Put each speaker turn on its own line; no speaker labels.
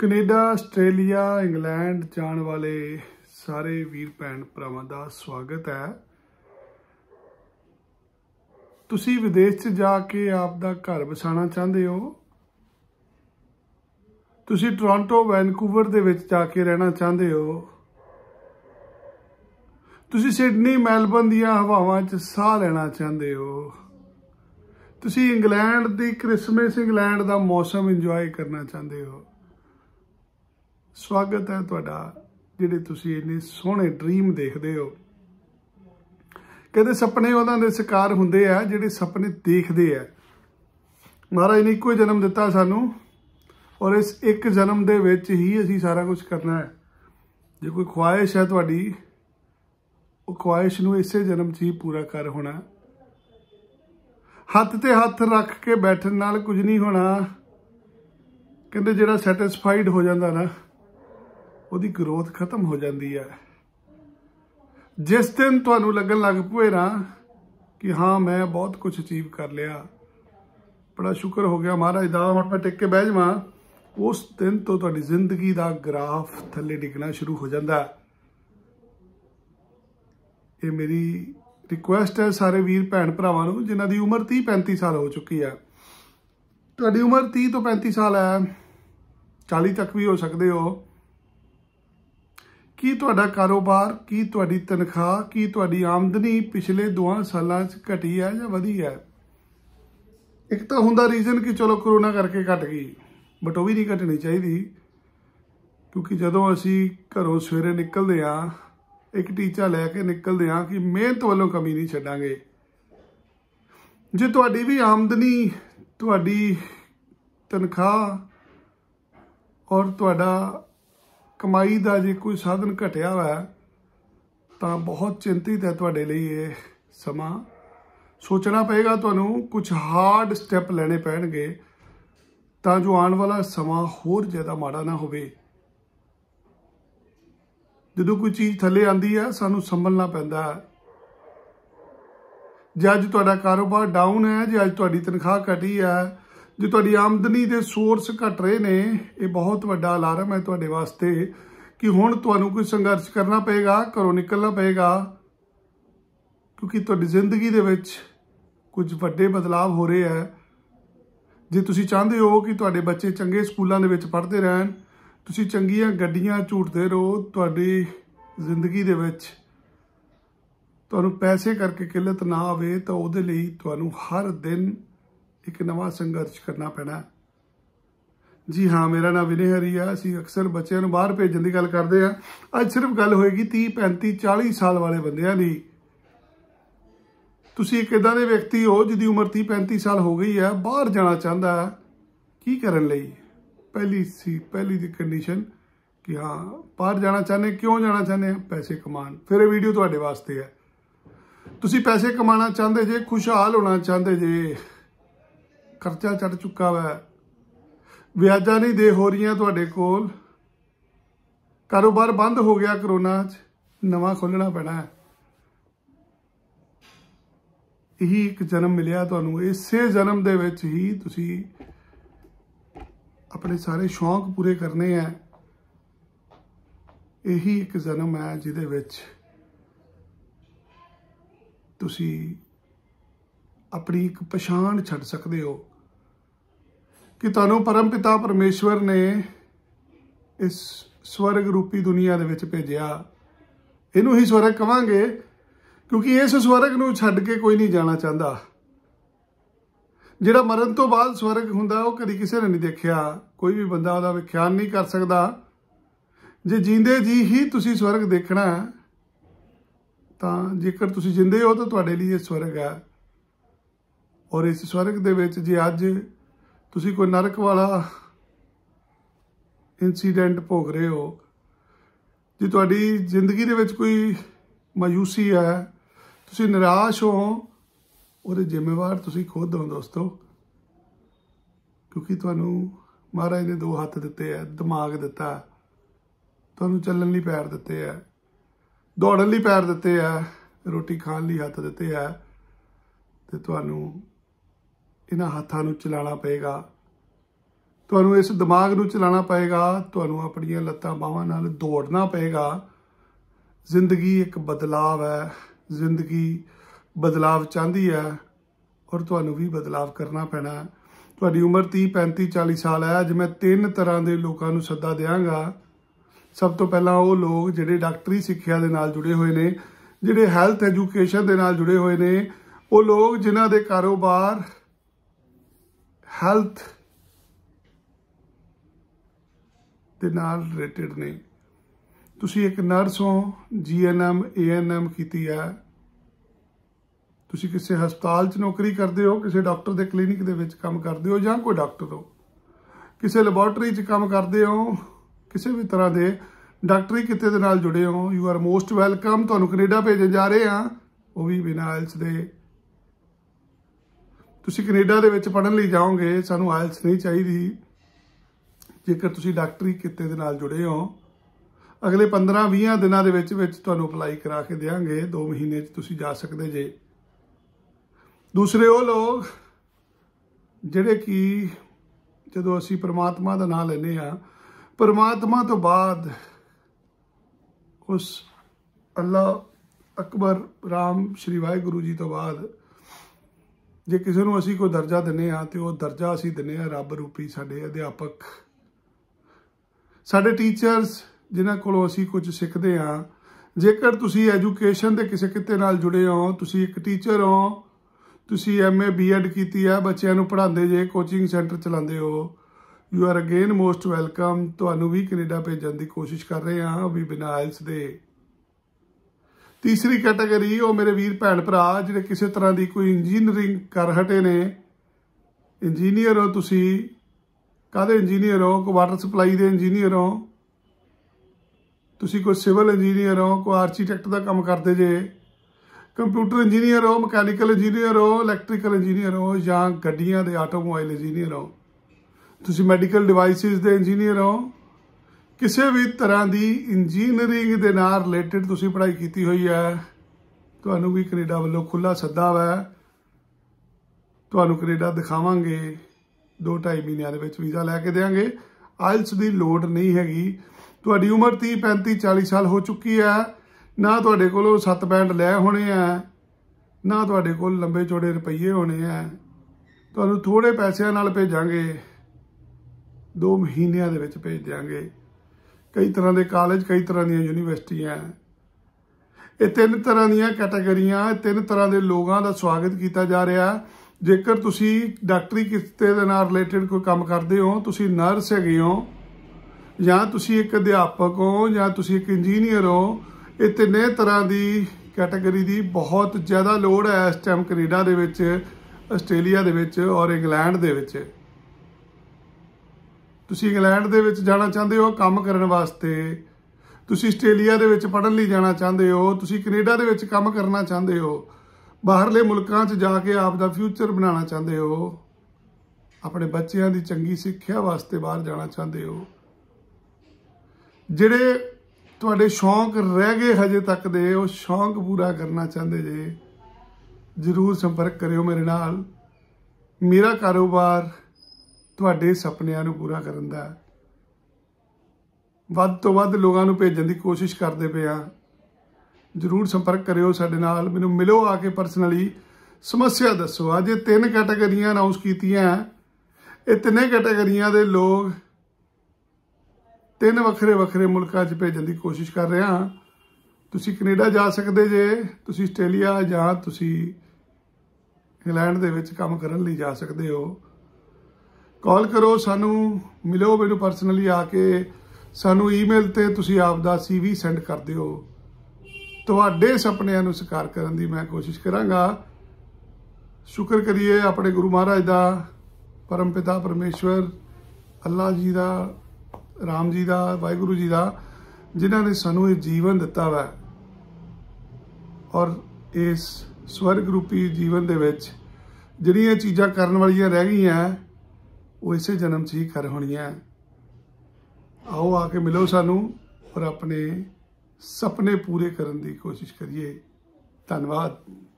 Canada Australia England ਜਾਣ ਵਾਲੇ ਸਾਰੇ ਵੀਰ ਭੈਣ ਭਰਾਵਾਂ ਦਾ ਸਵਾਗਤ ਹੈ ਤੁਸੀਂ ਵਿਦੇਸ਼ 'ਚ ਜਾ ਕੇ ਆਪ ਦਾ ਘਰ ਬਸਾਣਾ ਚਾਹੁੰਦੇ ਹੋ ਤੁਸੀਂ ਟੋਰਾਂਟੋ ਵੈਨਕੂਵਰ ਦੇ ਵਿੱਚ ਜਾ ਕੇ ਰਹਿਣਾ ਚਾਹੁੰਦੇ ਹੋ ਤੁਸੀਂ ਸਿਡਨੀ ਮੈਲਬਨ ਦੀਆਂ ਹਵਾਵਾਂ 'ਚ ਸਾਹ ਲੈਣਾ ਚਾਹੁੰਦੇ ਹੋ ਤੁਸੀਂ ਇੰਗਲੈਂਡ ਦੀ ਕ੍ਰਿਸਮਸ ਇੰਗਲੈਂਡ ਦਾ ਮੌਸਮ ਇੰਜੋਏ ਕਰਨਾ ਚਾਹੁੰਦੇ ਹੋ ਸਵਾਗਤ ਹੈ ਤੁਹਾਡਾ ਜਿਹੜੇ ਤੁਸੀਂ ਇੰਨੇ ਸੋਹਣੇ ਡ੍ਰੀਮ ਦੇਖਦੇ ਹੋ ਕਹਿੰਦੇ ਸੁਪਨੇ ਉਹਨਾਂ ਦੇ ਸ਼ਿਕਾਰ ਹੁੰਦੇ ਆ ਜਿਹੜੇ ਸੁਪਨੇ ਦੇਖਦੇ ਆ ਮਹਾਰਾਜ ਨੇ ਇੱਕੋ ਜਨਮ ਦਿੱਤਾ ਸਾਨੂੰ ਔਰ ਇਸ ਇੱਕ ਜਨਮ ਦੇ ਵਿੱਚ ਹੀ ਅਸੀਂ ਸਾਰਾ ਕੁਝ ਕਰਨਾ ਹੈ ਜੇ ਕੋਈ ਖੁਆਇਸ਼ ਹੈ ਤੁਹਾਡੀ ਉਹ ਖੁਆਇਸ਼ ਨੂੰ ਇਸੇ ਜਨਮ 'ਚ ਹੀ ਪੂਰਾ ਕਰ ਹੋਣਾ ਹੱਥ ਤੇ ਹੱਥ ਰੱਖ ਕੇ ਬੈਠਣ ਨਾਲ ਕੁਝ ਨਹੀਂ ਹੋਣਾ ਕਹਿੰਦੇ ਜਿਹੜਾ ਸੈਟੀਸਫਾਈਡ ਹੋ ਜਾਂਦਾ ਨਾ ਉਹਦੀ ਗਰੋਥ ਖਤਮ ਹੋ ਜਾਂਦੀ ਹੈ ਜਿਸ ਦਿਨ ਤੁਹਾਨੂੰ ਲੱਗਣ ਲੱਗ ਪਵੇ ਨਾ ਕਿ ਹਾਂ ਮੈਂ ਬਹੁਤ ਕੁਝ ਅਚੀਵ ਕਰ ਲਿਆ ਬੜਾ ਸ਼ੁਕਰ ਹੋ ਗਿਆ ਮਹਾਰਾਜ ਦਾ ਹੁਣ ਮੈਂ ਟਿਕ ਕੇ ਬਹਿ ਜਾਵਾਂ ਉਸ ਦਿਨ ਤੋਂ ਤੁਹਾਡੀ ਜ਼ਿੰਦਗੀ ਦਾ ਗ੍ਰਾਫ ਥੱਲੇ ਡਿੱਗਣਾ ਸ਼ੁਰੂ ਹੋ ਜਾਂਦਾ ਇਹ ਮੇਰੀ ਰਿਕੁਐਸਟ ਹੈ ਸਾਰੇ ਵੀਰ ਭੈਣ ਭਰਾਵਾਂ ਨੂੰ ਜਿਨ੍ਹਾਂ ਦੀ ਉਮਰ 30 35 ਸਾਲ ਹੋ ਚੁੱਕੀ ਹੈ ਤੁਹਾਡੀ ਉਮਰ 30 ਤੋਂ 35 ਸਾਲ ਹੈ 40 ਤੱਕ ਵੀ ਹੋ ਸਕਦੇ ਹੋ ਕੀ ਤੁਹਾਡਾ ਕਾਰੋਬਾਰ ਕੀ ਤੁਹਾਡੀ ਤਨਖਾਹ ਕੀ ਤੁਹਾਡੀ ਆਮਦਨੀ ਪਿਛਲੇ 2 ਸਾਲਾਂ 'ਚ ਘਟੀ ਹੈ ਜਾਂ ਵਧੀ ਹੈ ਇੱਕ ਤਾਂ ਹੁੰਦਾ ਰੀਜ਼ਨ ਕਿ ਚਲੋ ਕਰੋਨਾ ਕਰਕੇ ਘਟ ਗਈ ਬਟ ਉਹ ਵੀ ਨਹੀਂ ਘਟਣੀ ਚਾਹੀਦੀ ਕਿਉਂਕਿ ਜਦੋਂ ਅਸੀਂ ਘਰੋਂ ਸਵੇਰੇ ਨਿਕਲਦੇ ਆ ਇੱਕ ਟੀਚਾ ਲੈ ਕੇ ਨਿਕਲਦੇ ਆ ਕਿ ਮਿਹਨਤ ਵੱਲੋਂ ਕਮੀ ਨਹੀਂ ਛੱਡਾਂਗੇ ਜੇ ਤੁਹਾਡੀ ਵੀ ਆਮਦਨੀ ਤੁਹਾਡੀ ਤਨਖਾਹ ਔਰ ਤੁਹਾਡਾ ਕਮਾਈ ਦਾ ਜੇ ਕੋਈ ਸਾਧਨ ਘਟਿਆ ਹੋਇਆ ਤਾਂ ਬਹੁਤ ਚਿੰਤਿਤ ਹੈ ਤੁਹਾਡੇ ਲਈ ਇਹ ਸਮਾਂ ਸੋਚਣਾ ਪਏਗਾ ਤੁਹਾਨੂੰ ਕੁਝ ਹਾਰਡ ਸਟੈਪ ਲੈਣੇ ਪੈਣਗੇ ਤਾਂ ਜੋ ਆਉਣ ਵਾਲਾ ਸਮਾਂ ਹੋਰ ਜ਼ਿਆਦਾ ਮਾੜਾ ਨਾ ਹੋਵੇ ਜਦੋਂ ਕੋਈ ਚੀਜ਼ ਥੱਲੇ ਆਂਦੀ ਹੈ ਸਾਨੂੰ ਸੰਭਲਣਾ ਪੈਂਦਾ ਹੈ ਜੇ ਅੱਜ ਤੁਹਾਡਾ ਕਾਰੋਬਾਰ ਡਾਊਨ ਹੈ ਜੇ ਅੱਜ ਤੁਹਾਡੀ ਤਨਖਾਹ ਘਟੀ ਹੈ ਜੇ ਤੁਹਾਡੀ ਆਮਦਨੀ ਦੇ ਸੋਰਸ ਘਟ ਰਹੇ ਨੇ ਇਹ ਬਹੁਤ ਵੱਡਾ ਅਲਾਰਮ ਹੈ ਤੁਹਾਡੇ ਵਾਸਤੇ ਕਿ ਹੁਣ ਤੁਹਾਨੂੰ ਕੋਈ ਸੰਘਰਸ਼ ਕਰਨਾ ਪਏਗਾ ਘਰੋਂ ਨਿਕਲਣਾ ਪਏਗਾ ਕਿਉਂਕਿ ਤੁਹਾਡੀ ਜ਼ਿੰਦਗੀ ਦੇ ਵਿੱਚ ਕੁਝ ਵੱਡੇ ਬਦਲਾਅ ਹੋ ਰਹੇ ਹੈ ਜੇ ਤੁਸੀਂ ਚਾਹੁੰਦੇ ਹੋ ਕਿ ਤੁਹਾਡੇ ਬੱਚੇ ਚੰਗੇ ਸਕੂਲਾਂ ਦੇ ਵਿੱਚ ਪੜ੍ਹਦੇ ਰਹਿਣ ਤੁਸੀਂ ਚੰਗੀਆਂ ਗੱਡੀਆਂ ਝੂਟਦੇ ਰਹੋ ਤੁਹਾਡੀ ਜ਼ਿੰਦਗੀ ਦੇ ਵਿੱਚ ਤੁਹਾਨੂੰ ਪੈਸੇ ਕਰਕੇ ਕਿੱਲਤ ਨਾ ਆਵੇ ਤਾਂ ਉਹਦੇ ਲਈ ਤੁਹਾਨੂੰ ਹਰ ਦਿਨ ਇੱਕ ਨਵਾਂ ਸੰਘਰਸ਼ ਕਰਨਾ ਪੈਣਾ ਜੀ ਹਾਂ ਮੇਰਾ ਨਾਮ ਵਿਨੇ ਹਰੀ ਆ ਅਸੀਂ ਅਕਸਰ ਬੱਚਿਆਂ ਨੂੰ ਬਾਹਰ ਭੇਜਣ ਦੀ ਗੱਲ ਕਰਦੇ ਆ ਅੱਜ ਸਿਰਫ ਗੱਲ ਹੋਏਗੀ 30 35 40 ਸਾਲ ਵਾਲੇ ਬੰਦਿਆਂ ਦੀ ਤੁਸੀਂ ਇੱਕ ਇਦਾਂ ਦੇ ਵਿਅਕਤੀ ਹੋ ਜਿਹਦੀ ਉਮਰ 30 35 ਸਾਲ ਹੋ ਗਈ ਹੈ ਬਾਹਰ ਜਾਣਾ ਚਾਹੁੰਦਾ ਕੀ ਕਰਨ ਲਈ ਪਹਿਲੀ ਸੀ ਪਹਿਲੀ ਦੀ ਕੰਡੀਸ਼ਨ ਕਿ ਹਾਂ ਬਾਹਰ ਜਾਣਾ ਚਾਹੁੰਦੇ ਕਿਉਂ ਜਾਣਾ ਚਾਹੁੰਦੇ ਆ ਪੈਸੇ ਕਮਾਣ ਫਿਰ ਇਹ ਵੀਡੀਓ ਤੁਹਾਡੇ ਵਾਸਤੇ ਆ ਤੁਸੀਂ ਪੈਸੇ ਕਮਾਣਾ ਚਾਹੁੰਦੇ ਜੇ ਖੁਸ਼ਹਾਲ ਹੋਣਾ ਚਾਹੁੰਦੇ ਜੇ ਖਰਚਾ ਚੜ ਚੁੱਕਾ ਵਾ ਵਿਆਜਾਂ ਨਹੀਂ ਦੇ ਹੋ ਰਹੀਆਂ ਤੁਹਾਡੇ ਕੋਲ ਕਾਰੋਬਾਰ ਬੰਦ ਹੋ ਗਿਆ ਕਰੋਨਾ 'ਚ ਨਵਾਂ ਖੋਲਣਾ ਪੈਣਾ ਇਹ ਇਹੀ ਇੱਕ ਜਨਮ ਮਿਲਿਆ ਤੁਹਾਨੂੰ ਇਸੇ ਜਨਮ ਦੇ ਵਿੱਚ ਹੀ ਤੁਸੀਂ ਆਪਣੇ ਸਾਰੇ ਸ਼ੌਂਕ ਪੂਰੇ ਕਰਨੇ ਆ ਇਹੀ ਇੱਕ ਜਨਮ ਹੈ ਜਿਹਦੇ ਵਿੱਚ ਤੁਸੀਂ ਆਪਣੀ ਇੱਕ ਪਛਾਣ ਛੱਡ ਸਕਦੇ ਹੋ ਕਿ ਤੁਹਾਨੂੰ ਪਰਮ ਪਿਤਾ ਪਰਮੇਸ਼ਵਰ ਨੇ ਇਸ ਸਵਰਗ ਰੂਪੀ ਦੁਨੀਆ ਦੇ ਵਿੱਚ ਭੇਜਿਆ ਇਹਨੂੰ ਹੀ ਸਵਰਗ ਕਵਾਂਗੇ ਕਿਉਂਕਿ ਇਸ ਸਵਰਗ ਨੂੰ ਛੱਡ ਕੇ ਕੋਈ ਨਹੀਂ ਜਾਣਾ ਚਾਹੁੰਦਾ ਜਿਹੜਾ ਮਰਨ ਤੋਂ ਬਾਅਦ ਸਵਰਗ ਹੁੰਦਾ ਉਹ ਕਦੀ ਕਿਸੇ ਨੇ ਨਹੀਂ ਦੇਖਿਆ ਕੋਈ ਵੀ ਬੰਦਾ ਉਹਦਾ ਵਿਖਿਆਨ ਨਹੀਂ ਕਰ ਸਕਦਾ ਜੇ ਜਿੰਦੇ ਜੀ ਹੀ ਤੁਸੀਂ ਸਵਰਗ ਦੇਖਣਾ ਤਾਂ ਜੇਕਰ ਤੁਸੀਂ ਜਿੰਦੇ ਹੋ ਤਾਂ ਤੁਹਾਡੇ ਲਈ ਇਹ ਸਵਰਗ ਹੈ ਔਰ ਇਸ ਸਵਰਗ ਦੇ ਵਿੱਚ ਜੇ ਅੱਜ ਤੁਸੀਂ ਕੋਈ ਨਰਕ ਵਾਲਾ ਇਨਸੀਡੈਂਟ ਭੋਗ ਰਹੇ ਹੋ ਜੇ ਤੁਹਾਡੀ ਜ਼ਿੰਦਗੀ ਦੇ ਵਿੱਚ ਕੋਈ ਮਾਯੂਸੀ ਹੈ ਤੁਸੀਂ ਨਿਰਾਸ਼ ਹੋ ਉਹਦੇ ਜ਼ਿੰਮੇਵਾਰ ਤੁਸੀਂ ਖੁਦ ਹੋ ਦੋਸਤੋ ਕਿਉਂਕਿ ਤੁਹਾਨੂੰ ਮਹਾਰਾਜ ਨੇ ਦੋ ਹੱਥ ਦਿੱਤੇ ਆ ਦਿਮਾਗ ਦਿੱਤਾ ਤੁਹਾਨੂੰ ਚੱਲਣ ਲਈ ਪੈਰ ਦਿੱਤੇ ਆ ਦੌੜਨ ਲਈ ਪੈਰ ਦਿੱਤੇ ਆ ਰੋਟੀ ਖਾਣ ਲਈ ਹੱਥ ਦਿੱਤੇ ਆ ਤੇ ਤੁਹਾਨੂੰ ਇਹਨਾਂ ਹੱਥਾਂ ਨੂੰ ਚਲਾਣਾ ਪਏਗਾ ਤੁਹਾਨੂੰ ਇਸ ਦਿਮਾਗ ਨੂੰ ਚਲਾਣਾ ਪਏਗਾ ਤੁਹਾਨੂੰ ਆਪਣੀਆਂ ਲੱਤਾਂ ਬਾਹਾਂ ਨਾਲ ਦੌੜਨਾ ਪਏਗਾ ਜ਼ਿੰਦਗੀ ਇੱਕ ਬਦਲਾਵ ਹੈ ਜ਼ਿੰਦਗੀ ਬਦਲਾਵ ਚਾਹੁੰਦੀ ਹੈ ਔਰ ਤੁਹਾਨੂੰ ਵੀ ਬਦਲਾਵ ਕਰਨਾ ਪੈਣਾ ਹੈ ਤੁਹਾਡੀ ਉਮਰ 30 35 40 ਸਾਲ ਹੈ ਅੱਜ ਮੈਂ ਤਿੰਨ ਤਰ੍ਹਾਂ ਦੇ ਲੋਕਾਂ ਨੂੰ ਸੱਦਾ ਦੇਵਾਂਗਾ ਸਭ ਤੋਂ ਪਹਿਲਾਂ ਉਹ ਲੋਕ ਜਿਹੜੇ ਡਾਕਟਰੀ ਸਿੱਖਿਆ ਦੇ ਨਾਲ ਜੁੜੇ ਹੋਏ ਨੇ ਜਿਹੜੇ ਹੈਲਥ ਐਜੂਕੇਸ਼ਨ ਦੇ ਨਾਲ ਜੁੜੇ ਹੋਏ ਨੇ ਉਹ ਲੋਕ ਜਿਨ੍ਹਾਂ ਦੇ ਕਾਰੋਬਾਰ ਹੈਲਥ ਦੇ ਨਾਲ ਰਿਲੇਟਡ ਨੇ ਤੁਸੀਂ ਇੱਕ ਨਰਸ ਹੋ ਜੀਐਨਐਮ ਏਐਨਐਮ ਕੀਤੀ ਆ ਤੁਸੀਂ ਕਿਸੇ ਹਸਪਤਾਲ 'ਚ ਨੌਕਰੀ ਕਰਦੇ ਹੋ ਕਿਸੇ ਡਾਕਟਰ ਦੇ ਕਲੀਨਿਕ ਦੇ ਵਿੱਚ ਕੰਮ ਕਰਦੇ ਹੋ ਜਾਂ ਕੋਈ ਡਾਕਟਰ ਹੋ ਕਿਸੇ ਲੈਬੋਰਟਰੀ 'ਚ ਕੰਮ ਕਰਦੇ ਹੋ ਕਿਸੇ ਵੀ ਤਰ੍ਹਾਂ ਦੇ ਡਾਕਟਰੀ ਕਿਤੇ ਦੇ ਨਾਲ ਜੁੜੇ ਹੋ ਯੂ ਆਰ ਮੋਸਟ ਵੈਲਕਮ ਤੁਹਾਨੂੰ ਕੈਨੇਡਾ ਭੇਜੇ ਜਾ ਰਹੇ ਆ ਉਹ ਵੀ ਬਿਨਾਂ ਆਇਲਸ ਦੇ ਤੁਸੀਂ ਕੈਨੇਡਾ ਦੇ ਵਿੱਚ ਪੜਨ ਲਈ ਜਾਓਗੇ ਸਾਨੂੰ ਆਇਲਸ ਨਹੀਂ ਚਾਹੀਦੀ ਜੇਕਰ ਤੁਸੀਂ ਡਾਕਟਰੀ ਕਿੱਤੇ ਦੇ ਨਾਲ ਜੁੜੇ ਹੋ ਅਗਲੇ 15-20 ਦਿਨਾਂ ਦੇ ਵਿੱਚ ਵਿੱਚ ਤੁਹਾਨੂੰ ਅਪਲਾਈ ਕਰਾ ਕੇ ਦੇਵਾਂਗੇ 2 ਮਹੀਨੇ 'ਚ ਤੁਸੀਂ ਜਾ ਸਕਦੇ ਜੇ ਦੂਸਰੇ ਉਹ ਲੋਕ ਜਿਹੜੇ ਕਿ ਜਦੋਂ ਅਸੀਂ ਪ੍ਰਮਾਤਮਾ ਦਾ ਨਾਮ ਲੈਨੇ ਆ ਪ੍ਰਮਾਤਮਾ ਤੋਂ ਬਾਅਦ ਉਸ ਅੱਲਾ ਅਕਬਰ ਰਾਮ ਸ਼੍ਰੀ ਵਾਹਿਗੁਰੂ ਜੀ ਤੋਂ ਬਾਅਦ ਜੇ ਕਿਸੇ ਨੂੰ ਅਸੀਂ ਕੋਈ ਦਰਜਾ ਦਿੰਨੇ ਆ ਤੇ ਉਹ ਦਰਜਾ ਅਸੀਂ ਦਿੰਨੇ ਆ ਰੱਬ ਰੂਪੀ ਸਾਡੇ ਅਧਿਆਪਕ ਸਾਡੇ ਟੀਚਰਸ ਜਿਨ੍ਹਾਂ ਕੋਲੋਂ ਅਸੀਂ ਕੁਝ ਸਿੱਖਦੇ ਆ ਜੇਕਰ ਤੁਸੀਂ ਐਜੂਕੇਸ਼ਨ ਦੇ ਕਿਸੇ ਕਿਤੇ ਨਾਲ ਜੁੜੇ ਹੋ ਤੁਸੀਂ ਇੱਕ ਟੀਚਰ ਹੋ ਤੁਸੀਂ ਐਮਏ ਬੀਐਡ ਕੀਤੀ ਆ ਬੱਚਿਆਂ ਨੂੰ ਪੜ੍ਹਾਉਂਦੇ ਜੇ ਕੋਚਿੰਗ ਸੈਂਟਰ ਚਲਾਉਂਦੇ ਹੋ you are again most welcome ਤੁਹਾਨੂੰ ਵੀ ਕੈਨੇਡਾ ਭੇਜਣ ਦੀ ਕੋਸ਼ਿਸ਼ ਕਰ ਰਹੇ ਆ ਵੀ ਬਿਨਾਂ ਆਇਲਸ ਦੇ ਤੀਸਰੀ ਕੈਟਾਗਰੀ ਉਹ ਮੇਰੇ ਵੀਰ ਭੈਣ ਭਰਾ ਜਿਹੜੇ ਕਿਸੇ ਤਰ੍ਹਾਂ ਦੀ ਕੋਈ ਇੰਜੀਨੀਅਰਿੰਗ ਕਰ ਹਟੇ ਨੇ ਇੰਜੀਨੀਅਰ ਹੋ ਤੁਸੀਂ ਕਾਦੇ ਇੰਜੀਨੀਅਰ ਹੋ ਕੋ ਵਾਟਰ ਸਪਲਾਈ ਦੇ ਇੰਜੀਨੀਅਰ ਹੋ ਤੁਸੀਂ ਕੋਈ ਸਿਵਲ ਇੰਜੀਨੀਅਰ ਹੋ ਕੋ ਆਰਕੀਟੈਕਟ ਦਾ ਕੰਮ ਕਰਦੇ ਜੇ ਕੰਪਿਊਟਰ ਇੰਜੀਨੀਅਰ ਹੋ ਮਕੈਨੀਕਲ ਇੰਜੀਨੀਅਰ ਹੋ ਇਲੈਕਟ੍ਰੀਕਲ ਇੰਜੀਨੀਅਰ ਹੋ ਜਾਂ ਗੱਡੀਆਂ ਦੇ ਆਟੋਮੋਬਾਈਲ ਇੰਜੀਨੀਅਰ ਹੋ ਤੁਸੀਂ ਮੈਡੀਕਲ ਡਿਵਾਈਸਿਸ ਦੇ ਇੰਜੀਨੀਅਰ ਹੋ ਕਿਸੇ ਵੀ ਤਰ੍ਹਾਂ ਦੀ ਇੰਜੀਨੀਅਰਿੰਗ ਦੇ ਨਾਲ ਰਿਲੇਟਡ ਤੁਸੀਂ ਪੜ੍ਹਾਈ ਕੀਤੀ ਹੋਈ ਹੈ ਤੁਹਾਨੂੰ ਵੀ ਕੈਨੇਡਾ ਵੱਲੋਂ ਖੁੱਲਾ ਸੱਦਾ ਹੈ ਤੁਹਾਨੂੰ ਕੈਨੇਡਾ ਦਿਖਾਵਾਂਗੇ 2.5 ਮਹੀਨਿਆਂ ਦੇ ਵਿੱਚ ਵੀਜ਼ਾ ਲੈ ਕੇ ਦੇਵਾਂਗੇ ਆਇਲਸ ਦੀ ਲੋਡ ਨਹੀਂ ਹੈਗੀ ਤੁਹਾਡੀ ਉਮਰ 30 35 40 ਸਾਲ ਹੋ ਚੁੱਕੀ ਹੈ ਨਾ ਤੁਹਾਡੇ ਕੋਲੋਂ ਸੱਤ ਬੈਂਡ ਲੈ ਹੋਣੇ ਆ ਨਾ ਤੁਹਾਡੇ ਕੋਲ ਲੰਬੇ ਚੋੜੇ ਰੁਪਈਏ ਹੋਣੇ ਆ ਤੁਹਾਨੂੰ ਥੋੜੇ ਪੈਸਿਆਂ ਨਾਲ ਭੇਜਾਂਗੇ 2 ਮਹੀਨਿਆਂ ਦੇ ਵਿੱਚ ਭੇਜ ਦਿਆਂਗੇ ਕਈ ਤਰ੍ਹਾਂ ਦੇ ਕਾਲਜ ਕਈ ਤਰ੍ਹਾਂ ਦੀਆਂ ਯੂਨੀਵਰਸਿਟੀਆਂ ਇਹ ਤਿੰਨ ਤਰ੍ਹਾਂ ਦੀਆਂ ਕੈਟਾਗਰੀਆਂ ਤਿੰਨ ਤਰ੍ਹਾਂ ਦੇ ਲੋਕਾਂ ਦਾ ਸਵਾਗਤ ਕੀਤਾ ਜਾ ਰਿਹਾ ਜੇਕਰ ਤੁਸੀਂ ਡਾਕਟਰੀ ਕਿਸਤੇ ਦੇ ਨਾਲ ਰਿਲੇਟਡ ਕੋਈ ਕੰਮ ਕਰਦੇ ਹੋ ਤੁਸੀਂ ਨਰਸ ਹੈਗੇ ਹੋ ਜਾਂ ਤੁਸੀਂ ਇੱਕ ਅਧਿਆਪਕ ਹੋ ਜਾਂ ਤੁਸੀਂ ਇੱਕ ਇੰਜੀਨੀਅਰ ਹੋ ਇਹ ਤਿੰਨੇ ਤਰ੍ਹਾਂ ਦੀ ਕੈਟਾਗਰੀ ਦੀ ਬਹੁਤ ਜ਼ਿਆਦਾ ਲੋੜ ਹੈ ਇਸ ਟਾਈਮ ਕੈਨੇਡਾ ਦੇ ਵਿੱਚ ਆਸਟ੍ਰੇਲੀਆ ਦੇ ਵਿੱਚ ਔਰ ਇੰਗਲੈਂਡ ਦੇ ਵਿੱਚ ਤੁਸੀਂ ਇੰਗਲੈਂਡ ਦੇ ਵਿੱਚ ਜਾਣਾ ਚਾਹੁੰਦੇ ਹੋ ਕੰਮ ਕਰਨ ਵਾਸਤੇ ਤੁਸੀਂ ਆਸਟ੍ਰੇਲੀਆ ਦੇ ਵਿੱਚ ਪੜਨ ਲਈ ਜਾਣਾ ਚਾਹੁੰਦੇ ਹੋ ਤੁਸੀਂ ਕੈਨੇਡਾ ਦੇ ਵਿੱਚ ਕੰਮ ਕਰਨਾ ਚਾਹੁੰਦੇ ਹੋ ਬਾਹਰਲੇ ਮੁਲਕਾਂ 'ਚ ਜਾ ਕੇ ਆਪ ਦਾ ਫਿਊਚਰ ਬਣਾਉਣਾ ਚਾਹੁੰਦੇ ਹੋ ਆਪਣੇ ਬੱਚਿਆਂ ਦੀ ਚੰਗੀ ਸਿੱਖਿਆ ਵਾਸਤੇ ਬਾਹਰ ਜਾਣਾ ਚਾਹੁੰਦੇ ਹੋ ਜਿਹੜੇ ਤੁਹਾਡੇ ਸ਼ੌਂਕ ਰਹਿ ਗਏ ਹਜੇ ਤੱਕ ਦੇ ਉਹ ਸ਼ੌਂਕ ਪੂਰਾ ਕਰਨਾ ਚਾਹੁੰਦੇ ਜੇ ਜ਼ਰੂਰ ਸੰਪਰਕ ਕਰਿਓ ਮੇਰੇ ਨਾਲ ਮੇਰਾ ਕਾਰੋਬਾਰ ਤੁਹਾਡੇ ਸੁਪਨਿਆਂ ਨੂੰ ਪੂਰਾ ਕਰਨ ਦਾ ਵੱਧ ਤੋਂ ਵੱਧ ਲੋਕਾਂ ਨੂੰ ਭੇਜਣ ਦੀ ਕੋਸ਼ਿਸ਼ ਕਰਦੇ ਪਏ ਆ ਜਰੂਰ ਸੰਪਰਕ ਕਰਿਓ ਸਾਡੇ ਨਾਲ ਮੈਨੂੰ ਮਿਲੋ ਆ ਕੇ ਪਰਸਨਲੀ ਸਮੱਸਿਆ ਦੱਸੋ ਅੱਜ ਇਹ ਤਿੰਨ ਕੈਟਾਗਰੀਆਂ ਅਨਾਉਂਸ ਕੀਤੀਆਂ ਇਹ ਤਿੰਨੇ ਕੈਟਾਗਰੀਆਂ ਦੇ ਲੋਕ ਤਿੰਨ ਵੱਖਰੇ ਵੱਖਰੇ ਮੁਲਕਾਂ 'ਚ ਭੇਜਣ ਦੀ ਕੋਸ਼ਿਸ਼ ਕਰ ਰਹੇ ਆ ਤੁਸੀਂ ਕੈਨੇਡਾ ਜਾ ਸਕਦੇ ਜੇ ਤੁਸੀਂ ਆਸਟ੍ਰੇਲੀਆ ਜਾਂ ਤੁਸੀਂ ਇੰਗਲੈਂਡ ਦੇ ਵਿੱਚ ਕੰਮ ਕਰਨ ਲਈ ਜਾ ਸਕਦੇ ਹੋ ਕਾਲ ਕਰੋ ਸਾਨੂੰ ਮਿਲੋ ਮੈਨੂੰ ਪਰਸਨਲੀ ਆ ਕੇ ਸਾਨੂੰ ਈਮੇਲ ਤੇ ਤੁਸੀਂ ਆਪ ਦਾ ਸੀਵੀ ਸੈਂਡ ਕਰ ਦਿਓ ਤੁਹਾਡੇ ਸੁਪਨਿਆਂ ਨੂੰ ਸਾਕਾਰ ਕਰਨ ਦੀ ਮੈਂ ਕੋਸ਼ਿਸ਼ ਕਰਾਂਗਾ ਸ਼ੁਕਰ ਕਰੀਏ ਆਪਣੇ ਗੁਰੂ ਮਹਾਰਾਜ ਦਾ ਪਰਮ ਪਿਤਾ ਪਰਮੇਸ਼ਵਰ ਅੱਲਾ ਜੀ ਦਾ ਰਾਮ ਜੀ ਦਾ ਵਾਹਿਗੁਰੂ ਜੀ ਦਾ ਜਿਨ੍ਹਾਂ ਨੇ ਸਾਨੂੰ ਇਹ ਜੀਵਨ ਦਿੱਤਾ ਵਾ ਔਰ ਇਸ ਸਵਰਗ ਰੂਪੀ ਜੀਵਨ ਦੇ ਵਿੱਚ ਜਿਹੜੀਆਂ ਚੀਜ਼ਾਂ ਕਰਨ ਵਾਲੀਆਂ ਰਹਿ ਗਈਆਂ ਉਹ ਇਸੇ ਜਨਮ 'ਚ ਹੀ ਕਰ ਹੋਣੀਆਂ ਆਓ ਆ ਕੇ ਮਿਲੋ ਸਾਨੂੰ ਔਰ ਆਪਣੇ ਸੁਪਨੇ ਪੂਰੇ ਕਰਨ ਦੀ ਕੋਸ਼ਿਸ਼ ਕਰੀਏ ਧੰਨਵਾਦ